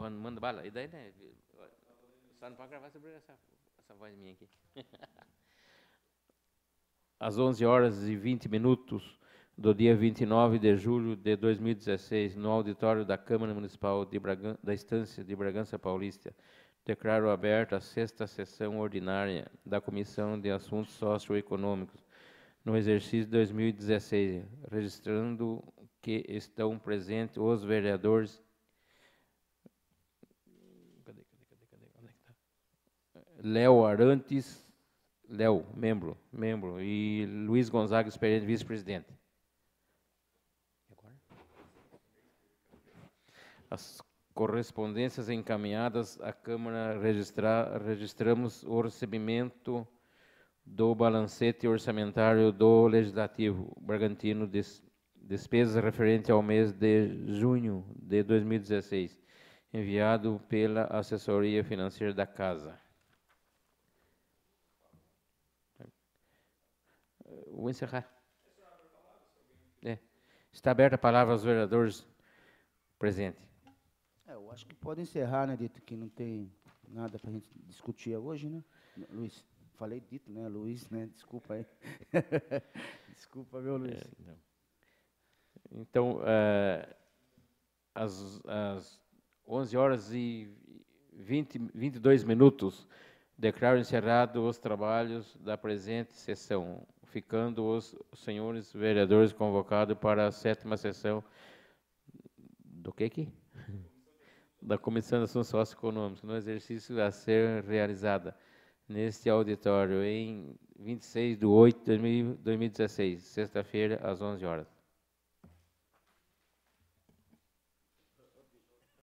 Manda, manda bala. E daí, né? Só não pode gravar sobre essa, essa voz minha aqui. Às 11 horas e 20 minutos do dia 29 de julho de 2016, no auditório da Câmara Municipal Bragan, da Estância de Bragança Paulista, declaro aberta a sexta sessão ordinária da Comissão de Assuntos Socioeconômicos no exercício 2016, registrando que estão presentes os vereadores Léo Arantes, Léo, membro, membro, e Luiz Gonzaga experiente vice-presidente. As correspondências encaminhadas à Câmara registramos o recebimento do balancete orçamentário do Legislativo Bragantino des, despesas referente ao mês de junho de 2016, enviado pela assessoria financeira da Casa. Eh, vou encerrar. É. Está aberta a palavra aos vereadores presentes. É, eu acho que pode encerrar, né, Dito, que não tem nada para a gente discutir hoje, né? Luiz, falei Dito, né, Luiz, né? Desculpa aí. Desculpa, meu Luiz. É, então, uh, às, 11 horas e 20, 22 minutos, declaro encerrado os trabalhos da presente sessão ficando os senhores vereadores convocados para a sétima sessão do que que? Da Comissão de Assuntos Socioeconômicos, no exercício a ser realizada neste auditório em 26 de 8 de 2016, sexta-feira, às 11 horas.